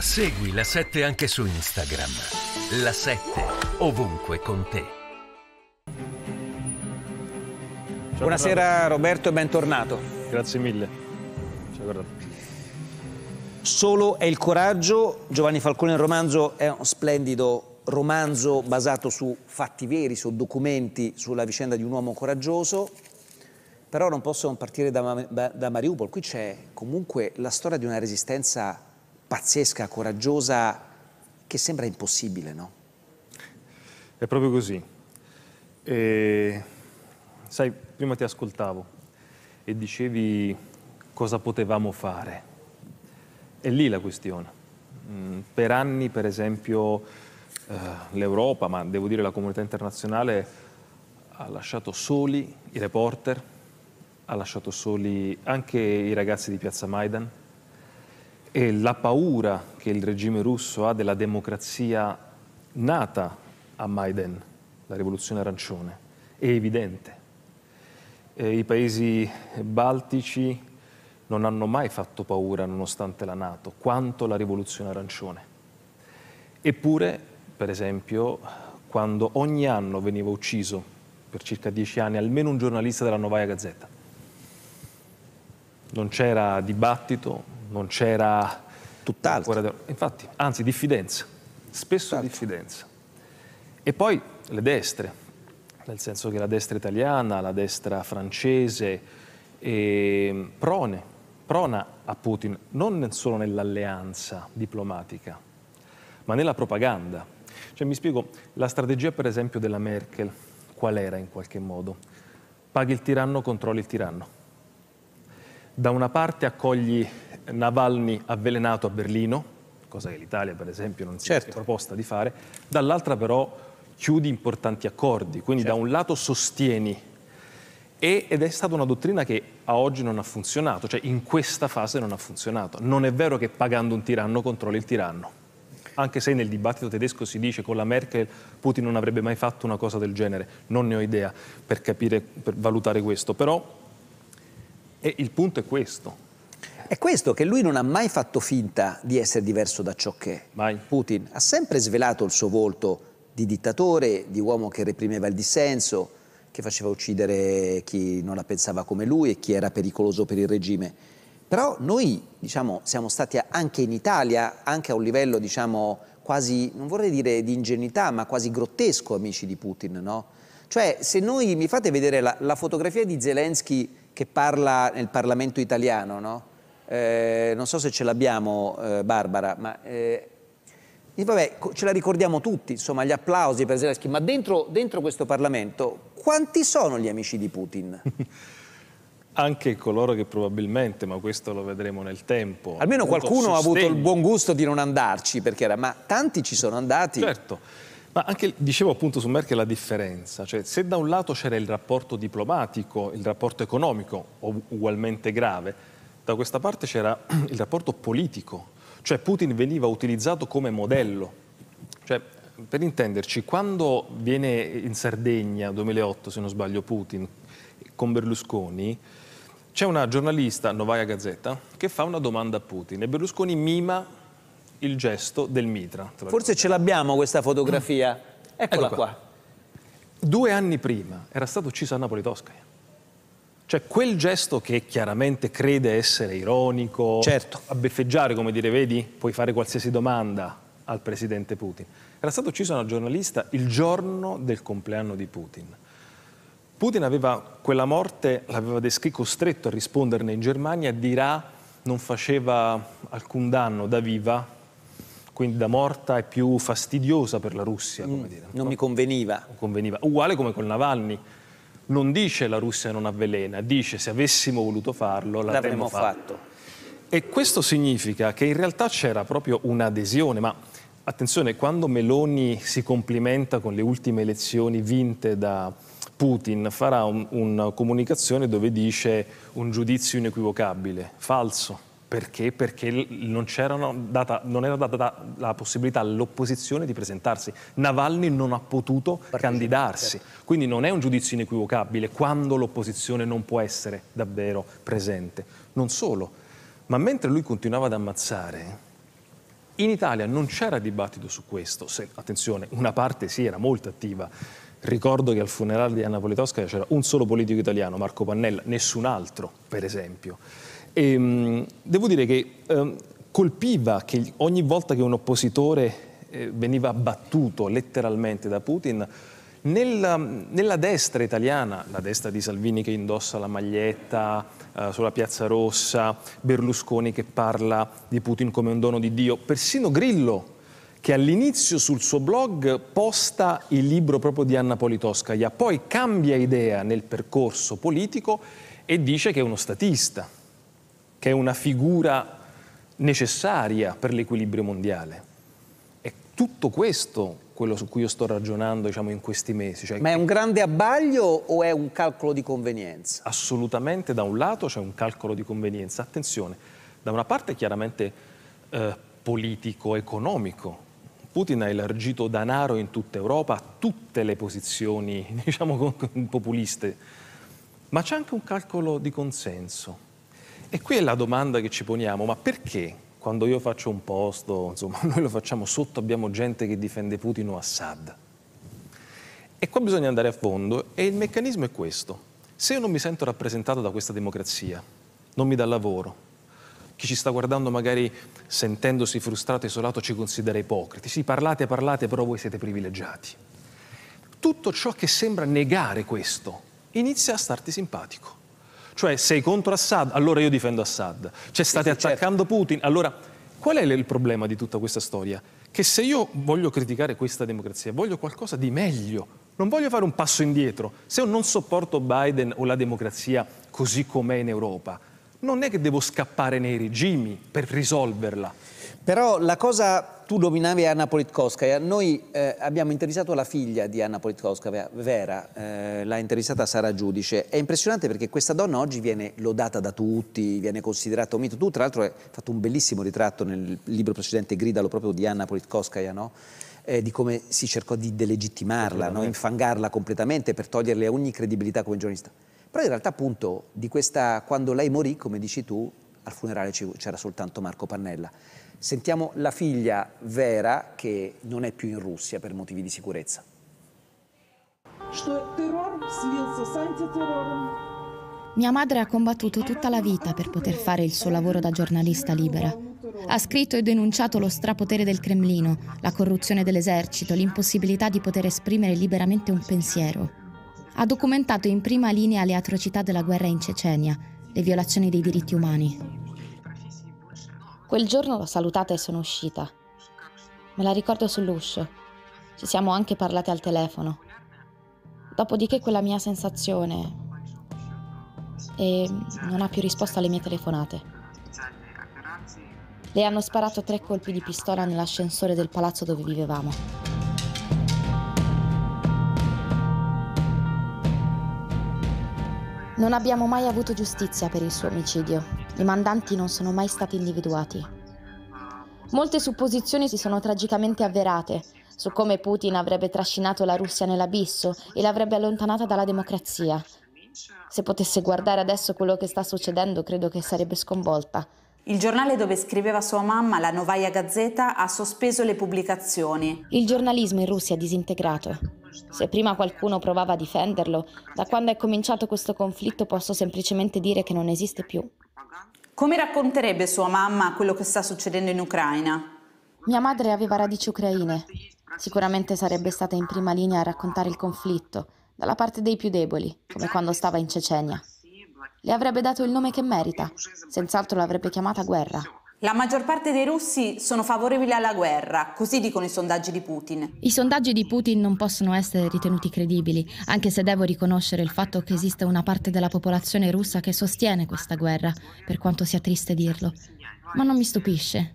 Segui la 7 anche su Instagram. La 7 ovunque con te. Buonasera Roberto e bentornato. Grazie mille. Solo è il coraggio, Giovanni Falcone il romanzo è un splendido romanzo basato su fatti veri, su documenti, sulla vicenda di un uomo coraggioso, però non posso non partire da, da Mariupol, qui c'è comunque la storia di una resistenza pazzesca, coraggiosa, che sembra impossibile, no? È proprio così. E, sai, prima ti ascoltavo e dicevi cosa potevamo fare. È lì la questione. Mm, per anni, per esempio, eh, l'Europa, ma devo dire la comunità internazionale, ha lasciato soli i reporter, ha lasciato soli anche i ragazzi di Piazza Maidan, e la paura che il regime russo ha della democrazia nata a Maidan, la rivoluzione arancione, è evidente. E I paesi baltici non hanno mai fatto paura, nonostante la Nato, quanto la rivoluzione arancione. Eppure, per esempio, quando ogni anno veniva ucciso per circa dieci anni almeno un giornalista della Novaia Gazzetta, non c'era dibattito, non c'era... Tutt'altro. Infatti, anzi, diffidenza, spesso Tutt'altro. diffidenza. E poi le destre, nel senso che la destra italiana, la destra francese, è ehm, prone, prona a Putin, non solo nell'alleanza diplomatica, ma nella propaganda. Cioè, mi spiego, la strategia per esempio della Merkel, qual era in qualche modo? Paghi il tiranno, controlli il tiranno. Da una parte accogli Navalny avvelenato a Berlino, cosa che l'Italia per esempio non si certo. è proposta di fare, dall'altra però chiudi importanti accordi, quindi certo. da un lato sostieni e, ed è stata una dottrina che a oggi non ha funzionato, cioè in questa fase non ha funzionato. Non è vero che pagando un tiranno controlli il tiranno, anche se nel dibattito tedesco si dice che con la Merkel Putin non avrebbe mai fatto una cosa del genere, non ne ho idea per capire, per valutare questo, però eh, il punto è questo, è questo che lui non ha mai fatto finta di essere diverso da ciò che è. Mai. Putin ha sempre svelato il suo volto di dittatore, di uomo che reprimeva il dissenso, che faceva uccidere chi non la pensava come lui e chi era pericoloso per il regime. Però noi, diciamo, siamo stati anche in Italia, anche a un livello, diciamo, quasi, non vorrei dire di ingenuità, ma quasi grottesco, amici di Putin, no? Cioè, se noi mi fate vedere la, la fotografia di Zelensky che parla nel Parlamento italiano, no? Eh, non so se ce l'abbiamo eh, Barbara, ma eh, vabbè, ce la ricordiamo tutti, insomma, gli applausi per Zelensky, ma dentro, dentro questo Parlamento quanti sono gli amici di Putin? anche coloro che probabilmente, ma questo lo vedremo nel tempo. Almeno qualcuno ha avuto il buon gusto di non andarci, perché era, ma tanti ci sono andati. Certo. Ma anche, dicevo appunto su Merkel la differenza, cioè se da un lato c'era il rapporto diplomatico, il rapporto economico ugualmente grave, da questa parte c'era il rapporto politico, cioè Putin veniva utilizzato come modello. Cioè, per intenderci, quando viene in Sardegna, 2008 se non sbaglio, Putin con Berlusconi, c'è una giornalista, Novaya Gazzetta, che fa una domanda a Putin e Berlusconi mima il gesto del mitra. Forse ce l'abbiamo questa fotografia. Mm. Eccola Ecco qua. qua. Due anni prima era stato ucciso a Napoli Tosca. Cioè quel gesto che chiaramente crede essere ironico, certo. a beffeggiare come dire, vedi, puoi fare qualsiasi domanda al presidente Putin. Era stata uccisa una giornalista il giorno del compleanno di Putin. Putin aveva quella morte, l'aveva descritto costretto a risponderne in Germania, dirà non faceva alcun danno da viva, quindi da morta è più fastidiosa per la Russia. Mm, dire, non no? mi conveniva. Non conveniva. Uguale come con Navalny non dice la Russia non avvelena, dice se avessimo voluto farlo l'avremmo fatto. fatto. E questo significa che in realtà c'era proprio un'adesione, ma attenzione, quando Meloni si complimenta con le ultime elezioni vinte da Putin, farà un, una comunicazione dove dice un giudizio inequivocabile, falso perché? Perché non, data, non, era data la possibilità all'opposizione di presentarsi. Navalny non ha potuto Partito, certo. candidarsi. Certo. Quindi non è un giudizio inequivocabile quando l'opposizione non può essere davvero presente. Non solo, ma mentre lui continuava ad ammazzare, in Italia non c'era dibattito su questo. Se, attenzione, una parte sì, era molto attiva. Ricordo che al funerale di Anna Politowska c'era un solo politico italiano, Marco Pannella, nessun altro, per esempio. E, ehm, devo dire che ehm, colpiva che ogni volta che un oppositore eh, veniva abbattuto letteralmente da Putin, nella, nella, destra italiana, la destra di Salvini che indossa la maglietta eh, sulla Piazza Rossa, Berlusconi che parla di Putin come un dono di Dio, persino Grillo che all'inizio sul suo blog posta il libro proprio di Anna Politoscaia, poi cambia idea nel percorso politico e dice che è uno statista che è una figura necessaria per l'equilibrio mondiale. È tutto questo quello su cui io sto ragionando diciamo, in questi mesi. Cioè, Ma è un grande abbaglio o è un calcolo di convenienza? Assolutamente, da un lato c'è un calcolo di convenienza. Attenzione, da una parte è chiaramente eh, politico, economico. Putin ha elargito danaro in tutta Europa a tutte le posizioni diciamo, populiste. Ma c'è anche un calcolo di consenso e qui è la domanda che ci poniamo, ma perché quando io faccio un posto, insomma, noi lo facciamo sotto, abbiamo gente che difende Putin o Assad? E qua bisogna andare a fondo e il meccanismo è questo. Se io non mi sento rappresentato da questa democrazia, non mi dà lavoro, chi ci sta guardando magari sentendosi frustrato e isolato ci considera ipocriti. Sì, parlate, parlate, però voi siete privilegiati. Tutto ciò che sembra negare questo inizia a starti simpatico. Cioè sei contro Assad, allora io difendo Assad. Cioè state sì, certo. attaccando certo. Putin, allora qual è il problema di tutta questa storia? Che se io voglio criticare questa democrazia, voglio qualcosa di meglio. Non voglio fare un passo indietro. Se io non sopporto Biden o la democrazia così com'è in Europa, non è che devo scappare nei regimi per risolverla. Però la cosa tu nominavi Anna Politkovskaya, noi eh, abbiamo intervistato la figlia di Anna Politkovskaya, Vera, eh, l'ha intervistata Sara Giudice, è impressionante perché questa donna oggi viene lodata da tutti, viene considerata un mito, tu tra l'altro hai fatto un bellissimo ritratto nel libro precedente Gridalo proprio di Anna Politkovskaya, no? Eh, di come si cercò di delegittimarla, no? infangarla completamente per toglierle ogni credibilità come giornalista. Però in realtà appunto di questa, quando lei morì, come dici tu, al funerale c'era soltanto Marco Pannella. Sentiamo la figlia Vera che non è più in Russia per motivi di sicurezza. Mia madre ha combattuto tutta la vita per poter fare il suo lavoro da giornalista libera. Ha scritto e denunciato lo strapotere del Cremlino, la corruzione dell'esercito, l'impossibilità di poter esprimere liberamente un pensiero. Ha documentato in prima linea le atrocità della guerra in Cecenia, le violazioni dei diritti umani. Quel giorno l'ho salutata e sono uscita. Me la ricordo sull'uscio. Ci siamo anche parlate al telefono. Dopodiché quella mia sensazione... E non ha più risposto alle mie telefonate. Le hanno sparato tre colpi di pistola nell'ascensore del palazzo dove vivevamo. Non abbiamo mai avuto giustizia per il suo omicidio, i mandanti non sono mai stati individuati. Molte supposizioni si sono tragicamente avverate su come Putin avrebbe trascinato la Russia nell'abisso e l'avrebbe allontanata dalla democrazia. Se potesse guardare adesso quello che sta succedendo, credo che sarebbe sconvolta. Il giornale dove scriveva sua mamma, la Novaya Gazzetta, ha sospeso le pubblicazioni. Il giornalismo in Russia è disintegrato. Se prima qualcuno provava a difenderlo, da quando è cominciato questo conflitto posso semplicemente dire che non esiste più. Come racconterebbe sua mamma quello che sta succedendo in Ucraina? Mia madre aveva radici ucraine. Sicuramente sarebbe stata in prima linea a raccontare il conflitto, dalla parte dei più deboli, come quando stava in Cecenia. Le avrebbe dato il nome che merita, senz'altro l'avrebbe chiamata guerra. La maggior parte dei russi sono favorevoli alla guerra, così dicono i sondaggi di Putin. I sondaggi di Putin non possono essere ritenuti credibili, anche se devo riconoscere il fatto che esiste una parte della popolazione russa che sostiene questa guerra, per quanto sia triste dirlo. Ma non mi stupisce.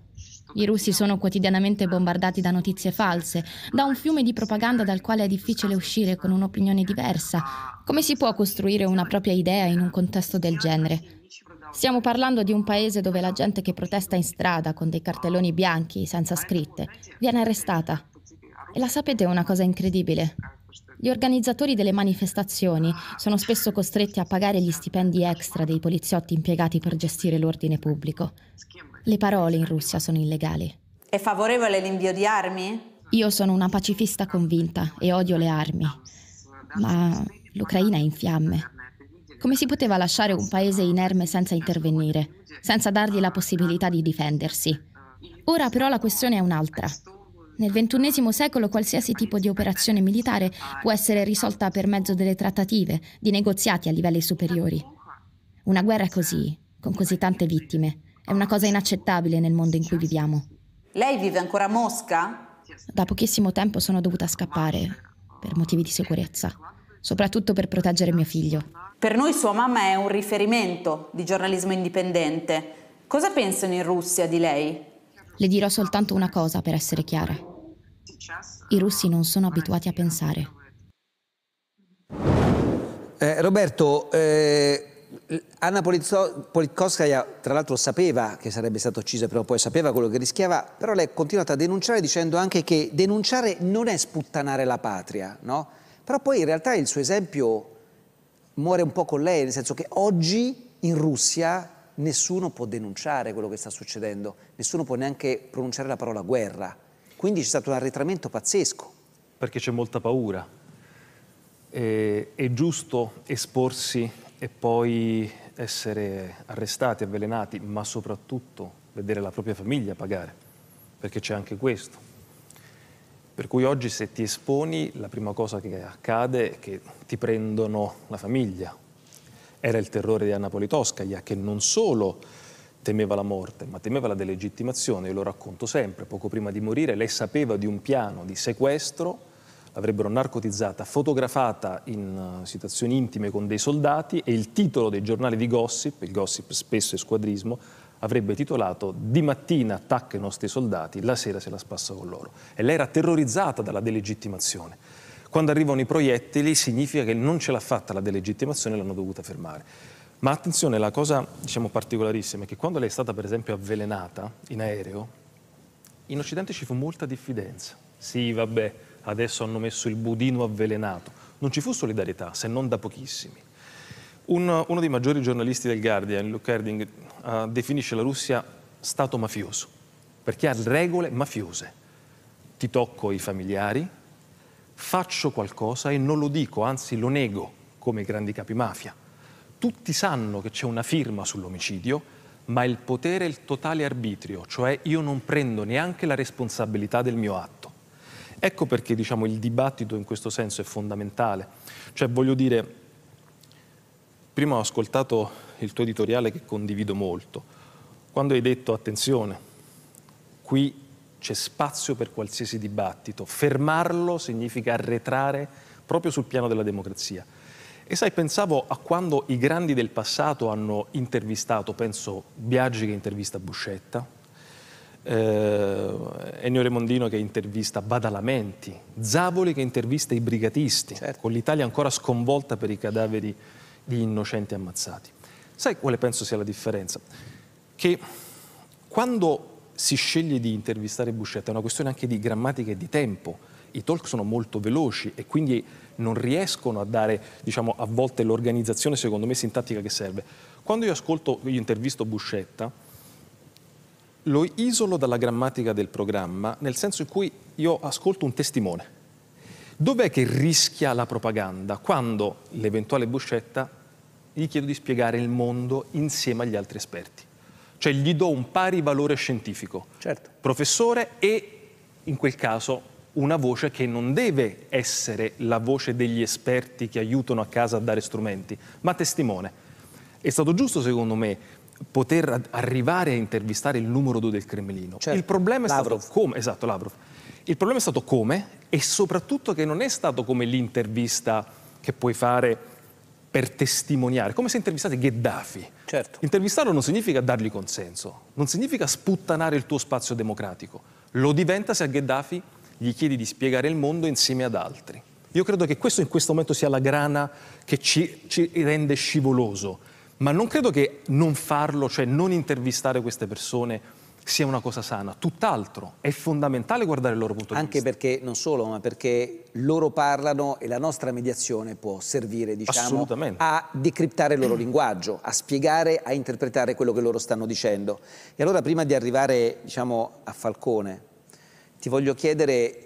I russi sono quotidianamente bombardati da notizie false, da un fiume di propaganda dal quale è difficile uscire con un'opinione diversa. Come si può costruire una propria idea in un contesto del genere? Stiamo parlando di un paese dove la gente che protesta in strada con dei cartelloni bianchi senza scritte viene arrestata. E la sapete una cosa incredibile? Gli organizzatori delle manifestazioni sono spesso costretti a pagare gli stipendi extra dei poliziotti impiegati per gestire l'ordine pubblico. Le parole in Russia sono illegali. È favorevole l'invio di armi? Io sono una pacifista convinta e odio le armi, ma l'Ucraina è in fiamme. Come si poteva lasciare un paese inerme senza intervenire, senza dargli la possibilità di difendersi? Ora però la questione è un'altra. Nel XXI secolo qualsiasi tipo di operazione militare può essere risolta per mezzo delle trattative, di negoziati a livelli superiori. Una guerra così, con così tante vittime, è una cosa inaccettabile nel mondo in cui viviamo. Lei vive ancora a Mosca? Da pochissimo tempo sono dovuta scappare, per motivi di sicurezza, soprattutto per proteggere mio figlio. Per noi sua mamma è un riferimento di giornalismo indipendente. Cosa pensano in Russia di lei? Le dirò soltanto una cosa per essere chiara. I russi non sono abituati a pensare. Eh, Roberto, eh... Anna Politkovskaya tra l'altro sapeva che sarebbe stata uccisa però poi sapeva quello che rischiava però lei è continuata a denunciare dicendo anche che denunciare non è sputtanare la patria no? però poi in realtà il suo esempio muore un po' con lei, nel senso che oggi in Russia nessuno può denunciare quello che sta succedendo, nessuno può neanche pronunciare la parola guerra. Quindi c'è stato un arretramento pazzesco. Perché c'è molta paura. E, è giusto esporsi e poi essere arrestati, avvelenati, ma soprattutto vedere la propria famiglia pagare, perché c'è anche questo. Per cui oggi se ti esponi la prima cosa che accade è che ti prendono la famiglia. Era il terrore di Anna Politoscaia che non solo temeva la morte, ma temeva la delegittimazione, io lo racconto sempre, poco prima di morire lei sapeva di un piano di sequestro, l'avrebbero narcotizzata, fotografata in eh, situazioni intime con dei soldati e il titolo dei giornali di gossip, il gossip spesso è squadrismo, avrebbe titolato Di mattina attacca i nostri soldati, la sera se la spassa con loro. E lei era terrorizzata dalla delegittimazione. Quando arrivano i proiettili significa che non ce l'ha fatta la delegittimazione e l'hanno dovuta fermare. Ma attenzione, la cosa diciamo, particolarissima è che quando lei è stata per esempio avvelenata in aereo, in Occidente ci fu molta diffidenza. Sì, vabbè, adesso hanno messo il budino avvelenato. Non ci fu solidarietà, se non da pochissimi. Un, uno dei maggiori giornalisti del Guardian, Luke Herding, eh, definisce la Russia Stato mafioso, perché ha regole mafiose. Ti tocco i familiari, faccio qualcosa e non lo dico, anzi lo nego, come i grandi capi mafia. Tutti sanno che c'è una firma sull'omicidio, ma il potere è il totale arbitrio, cioè io non prendo neanche la responsabilità del mio atto. Ecco perché diciamo, il dibattito in questo senso è fondamentale. Cioè, voglio dire, prima ho ascoltato il tuo editoriale che condivido molto, quando hai detto attenzione, qui c'è spazio per qualsiasi dibattito, fermarlo significa arretrare proprio sul piano della democrazia. E sai, pensavo a quando i grandi del passato hanno intervistato, penso Biaggi che intervista Buscetta, eh, Ennio Remondino che intervista Badalamenti, Zavoli che intervista i brigatisti, certo. con l'Italia ancora sconvolta per i cadaveri di innocenti ammazzati. Sai quale penso sia la differenza? Che quando si sceglie di intervistare Buscetta è una questione anche di grammatica e di tempo. I talk sono molto veloci e quindi non riescono a dare, diciamo, a volte l'organizzazione, secondo me, sintattica che serve. Quando io ascolto, io intervisto Buscetta, lo isolo dalla grammatica del programma, nel senso in cui io ascolto un testimone. Dov'è che rischia la propaganda? Quando l'eventuale Buscetta gli chiedo di spiegare il mondo insieme agli altri esperti. Cioè gli do un pari valore scientifico, certo. professore e in quel caso una voce che non deve essere la voce degli esperti che aiutano a casa a dare strumenti, ma testimone. È stato giusto secondo me poter arrivare a intervistare il numero 2 del Cremlino. Certo. Il problema è Lavrov. stato come, esatto, Lavrov. Il problema è stato come e soprattutto che non è stato come l'intervista che puoi fare per testimoniare, come se intervistate Gheddafi. Certo. Intervistarlo non significa dargli consenso, non significa sputtanare il tuo spazio democratico. Lo diventa se a Gheddafi gli chiedi di spiegare il mondo insieme ad altri. Io credo che questo in questo momento sia la grana che ci, ci rende scivoloso, ma non credo che non farlo, cioè non intervistare queste persone, sia una cosa sana, tutt'altro, è fondamentale guardare il loro punto di Anche vista. Anche perché, non solo, ma perché loro parlano e la nostra mediazione può servire diciamo, a decriptare il loro linguaggio, a spiegare, a interpretare quello che loro stanno dicendo. E allora prima di arrivare diciamo, a Falcone, ti voglio chiedere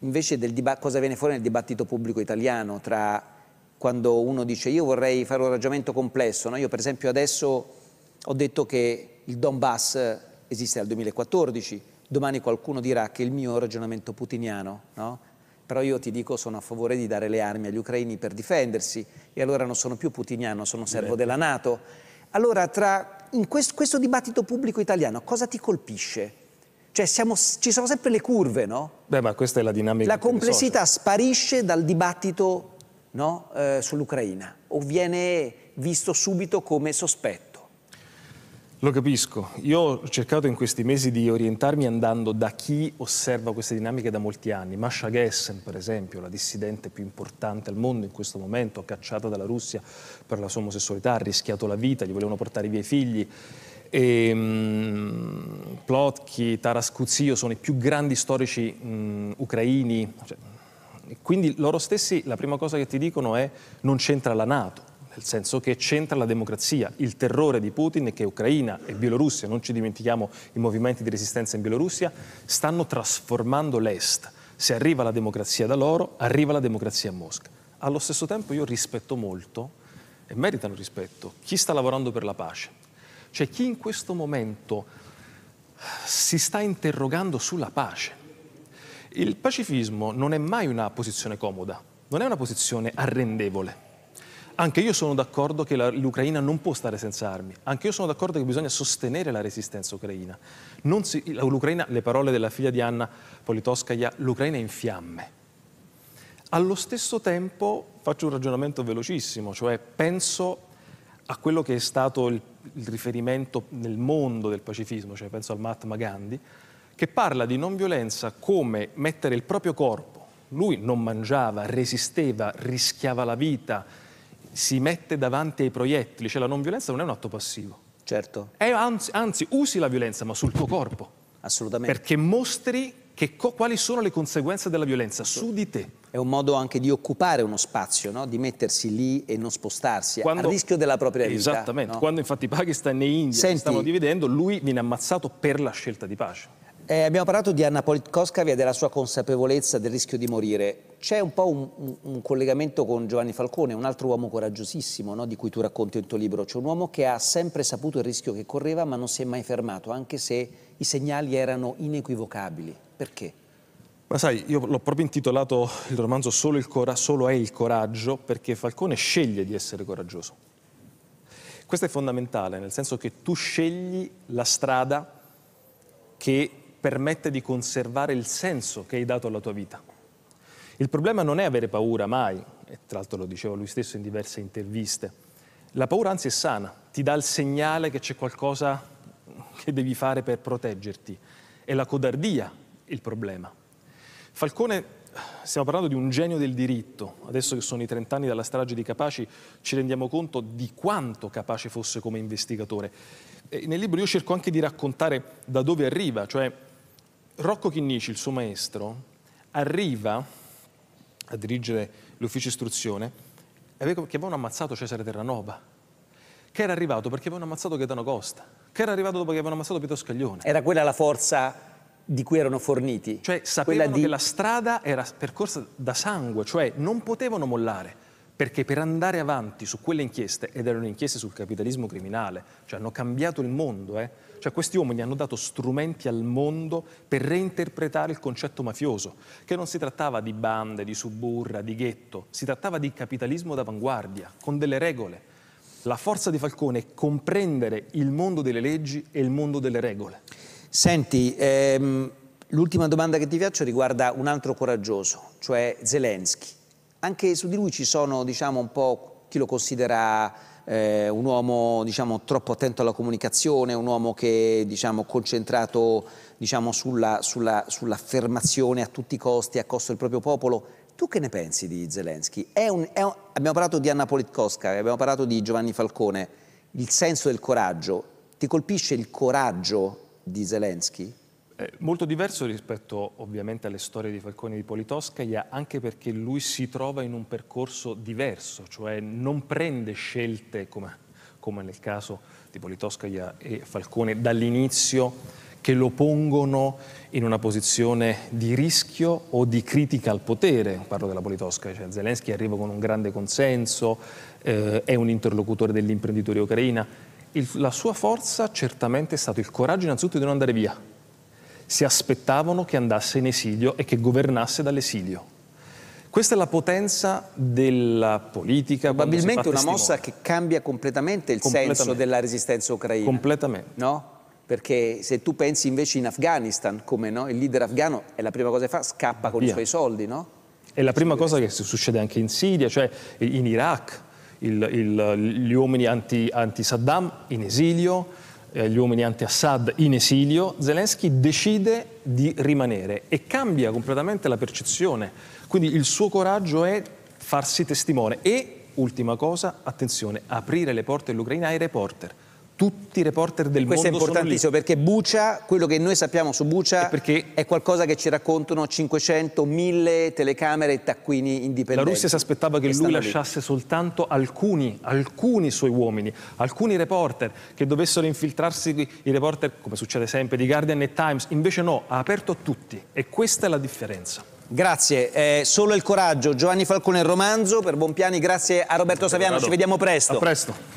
invece cosa viene fuori nel dibattito pubblico italiano tra quando uno dice io vorrei fare un ragionamento complesso, no? io per esempio adesso ho detto che il Donbass esiste dal 2014, domani qualcuno dirà che il mio è un ragionamento putiniano, no? però io ti dico sono a favore di dare le armi agli ucraini per difendersi e allora non sono più putiniano, sono servo Beh. della Nato. Allora tra, in questo, questo, dibattito pubblico italiano cosa ti colpisce? Cioè siamo, ci sono sempre le curve, no? Beh, ma questa è la dinamica. La complessità sparisce dal dibattito no, eh, sull'Ucraina o viene visto subito come sospetto. Lo capisco. Io ho cercato in questi mesi di orientarmi andando da chi osserva queste dinamiche da molti anni. Masha Gessen, per esempio, la dissidente più importante al mondo in questo momento, cacciata dalla Russia per la sua omosessualità, ha rischiato la vita, gli volevano portare via i figli. E, mh, Plotki, Taras Kuzio sono i più grandi storici mh, ucraini. Cioè, quindi loro stessi la prima cosa che ti dicono è non c'entra la Nato nel senso che c'entra la democrazia. Il terrore di Putin è che Ucraina e Bielorussia, non ci dimentichiamo i movimenti di resistenza in Bielorussia, stanno trasformando l'Est. Se arriva la democrazia da loro, arriva la democrazia a Mosca. Allo stesso tempo io rispetto molto, e meritano rispetto, chi sta lavorando per la pace. Cioè chi in questo momento si sta interrogando sulla pace. Il pacifismo non è mai una posizione comoda, non è una posizione arrendevole anche io sono d'accordo che l'Ucraina non può stare senza armi, anche io sono d'accordo che bisogna sostenere la resistenza ucraina. Si, L'Ucraina, le parole della figlia di Anna Politoskaya, l'Ucraina è in fiamme. Allo stesso tempo faccio un ragionamento velocissimo, cioè penso a quello che è stato il, il riferimento nel mondo del pacifismo, cioè penso al Mahatma Gandhi, che parla di non violenza come mettere il proprio corpo, lui non mangiava, resisteva, rischiava la vita, si mette davanti ai proiettili, cioè la non violenza non è un atto passivo. Certo. Anzi, anzi, usi la violenza, ma sul tuo corpo. Assolutamente. Perché mostri quali sono le conseguenze della violenza su di te. È un modo anche di occupare uno spazio, no? di mettersi lì e non spostarsi, Quando, a rischio della propria vita. Esattamente. No? Quando infatti Pakistan e India Senti, stanno dividendo, lui viene ammazzato per la scelta di pace. Eh, abbiamo parlato di Anna Politkovskaya e della sua consapevolezza del rischio di morire. C'è un po' un, un, collegamento con Giovanni Falcone, un altro uomo coraggiosissimo no? di cui tu racconti il tuo libro. C'è un uomo che ha sempre saputo il rischio che correva ma non si è mai fermato, anche se i segnali erano inequivocabili. Perché? Ma sai, io l'ho proprio intitolato il romanzo solo, il cora- solo è il coraggio perché Falcone sceglie di essere coraggioso. Questo è fondamentale, nel senso che tu scegli la strada che permette di conservare il senso che hai dato alla tua vita. Il problema non è avere paura mai, e tra l'altro lo diceva lui stesso in diverse interviste, la paura anzi è sana, ti dà il segnale che c'è qualcosa che devi fare per proteggerti, è la codardia il problema. Falcone, stiamo parlando di un genio del diritto, adesso che sono i 30 anni dalla strage di Capaci ci rendiamo conto di quanto capace fosse come investigatore. nel libro io cerco anche di raccontare da dove arriva, cioè Rocco Chinnici, il suo maestro, arriva a dirigere l'ufficio istruzione che avevano ammazzato Cesare Terranova, che era arrivato perché avevano ammazzato Gaetano Costa, che era arrivato dopo che avevano ammazzato Pietro Scaglione. Era quella la forza di cui erano forniti. Cioè sapevano di... che la strada era percorsa da sangue, cioè non potevano mollare perché per andare avanti su quelle inchieste, ed erano inchieste sul capitalismo criminale, cioè hanno cambiato il mondo, eh? cioè questi uomini hanno dato strumenti al mondo per reinterpretare il concetto mafioso, che non si trattava di bande, di suburra, di ghetto, si trattava di capitalismo d'avanguardia, con delle regole. La forza di Falcone è comprendere il mondo delle leggi e il mondo delle regole. Senti, ehm, l'ultima domanda che ti faccio riguarda un altro coraggioso, cioè Zelensky anche su di lui ci sono diciamo, un po' chi lo considera eh, un uomo diciamo, troppo attento alla comunicazione, un uomo che è diciamo, concentrato diciamo, sull'affermazione sulla, sull a tutti i costi, a costo del proprio popolo. Tu che ne pensi di Zelensky? È un, è un, abbiamo parlato di Anna Politkovska, abbiamo parlato di Giovanni Falcone, il senso del coraggio. Ti colpisce il coraggio di Zelensky? Eh, molto diverso rispetto ovviamente alle storie di Falcone e di Politoscaia, anche perché lui si trova in un percorso diverso, cioè non prende scelte come, come nel caso di Politoscaia e Falcone dall'inizio che lo pongono in una posizione di rischio o di critica al potere. Parlo della Politosca, cioè Zelensky arriva con un grande consenso, eh, è un interlocutore dell'imprenditoria ucraina. Il, la sua forza certamente è stato il coraggio innanzitutto di non andare via, si aspettavano che andasse in esilio e che governasse dall'esilio. Questa è la potenza della politica. Probabilmente una mossa che cambia completamente il completamente. senso della resistenza ucraina. Completamente. No? Perché se tu pensi invece in Afghanistan, come no? il leader afghano è la prima cosa che fa, scappa con Via. i suoi soldi, no? È la prima cosa che succede anche in Siria, cioè in Iraq, il, il, gli uomini anti, anti-Saddam in esilio, eh, gli uomini anti-Assad in esilio, Zelensky decide di rimanere e cambia completamente la percezione. Quindi il suo coraggio è farsi testimone e, ultima cosa, attenzione, aprire le porte dell'Ucraina ai reporter tutti i reporter del Questo mondo. Questo è importantissimo perché Bucia, quello che noi sappiamo su Bucia, è, è, qualcosa che ci raccontano 500, 1000 telecamere e taccuini indipendenti. La Russia si aspettava che, lui lasciasse lì. soltanto alcuni, alcuni suoi uomini, alcuni reporter che dovessero infiltrarsi, i reporter, come succede sempre, di Guardian e Times. Invece no, ha aperto a tutti e questa è la differenza. Grazie, eh, solo il coraggio, Giovanni Falcone il romanzo, per Bonpiani grazie a Roberto Saviano, ci vediamo presto. A presto.